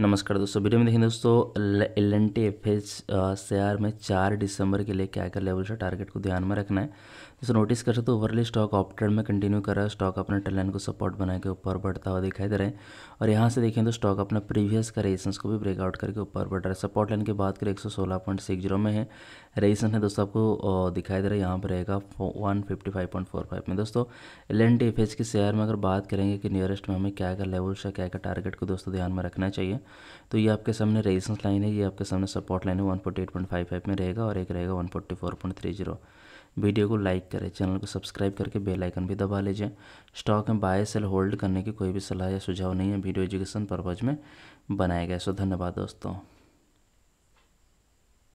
नमस्कार दोस्तों वीडियो में देखें दोस्तों L N T F H share में चार दिसंबर के लिए क्या क्या लेवल से टारगेट को ध्यान में रखना है दोस्तों नोटिस कर सकते हो ओवरली स्टॉक ऑप ट्रेंड में कंटिन्यू कर रहा है स्टॉक अपने टर्न को सपोर्ट बना के ऊपर बढ़ता हुआ दिखाई दे रहा है और यहाँ से देखें तो स्टॉक अपने प्रीवियस का को भी ब्रेकआउट करके ऊपर बढ़ रहा है सपोर्ट लाइन की बात करें एक में है रेजिस्टेंस है दोस्तों आपको दिखाई दे रहा है यहाँ पर रहेगा one fifty five point four five में दोस्तों L N D F H के शेयर में अगर बात करेंगे कि नियरेस्ट में हमें क्या क्या लेवल्स है क्या क्या टारगेट को दोस्तों ध्यान में रखना चाहिए तो ये आपके सामने रेजिस्टेंस लाइन है ये आपके सामने सपोर्ट लाइन है one forty eight point five five में रहेगा और एक रहेगा one forty four point three zero video को लाइक करें चैनल को सब्सक्राइब करके बेल आइकन भी दबा लीजिए स्टॉक में बाय सेल होल्ड करने की कोई भी सलाह या सुझाव नहीं है वीडियो एजुकेशन पर्पज़ में बनाया गया सो धन्यवाद दोस्तों